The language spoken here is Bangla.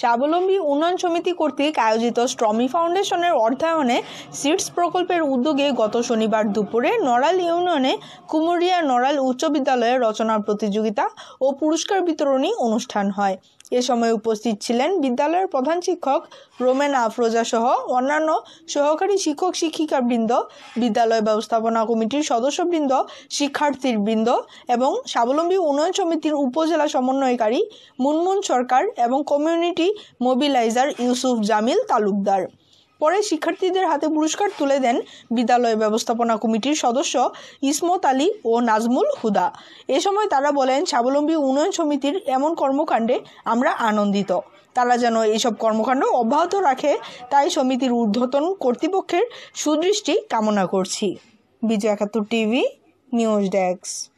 স্বাবলম্বী উন্নয়ন সমিতি কর্তৃক আয়োজিত স্ট্রমি ফাউন্ডেশনের অর্থায়নে সিডস প্রকল্পের উদ্যোগে গত শনিবার দুপুরে নড়াল ইউনিয়নে কুমুরিয়া নড়াল উচ্চ বিদ্যালয়ের রচনা প্রতিযোগিতা ও পুরস্কার বিতরণী অনুষ্ঠান হয় এ সময় উপস্থিত ছিলেন বিদ্যালয়ের প্রধান শিক্ষক রোমেন আফরোজা সহ অন্যান্য সহকারী শিক্ষক শিক্ষিকা বৃন্দ বিদ্যালয় ব্যবস্থাপনা কমিটির সদস্যবৃন্দ শিক্ষার্থীর বৃন্দ এবং স্বাবলম্বী উন্নয়ন সমিতির উপজেলা সমন্বয়কারী মুনমুন সরকার এবং কমিউনিটি মোবিলাইজার ইউসুফ জামিল তালুকদার পরে শিক্ষার্থীদের হাতে পুরস্কার তুলে দেন বিদ্যালয় ব্যবস্থাপনা কমিটির সদস্য ইসমত আলী ও নাজমুল হুদা এ সময় তারা বলেন স্বাবলম্বী উন্নয়ন সমিতির এমন কর্মকাণ্ডে আমরা আনন্দিত তারা যেন এইসব কর্মকাণ্ড অব্যাহত রাখে তাই সমিতির ঊর্ধ্বতন কর্তৃপক্ষের সুদৃষ্টি কামনা করছি বিজয় একাত্তর টিভি নিউজ ডেস্ক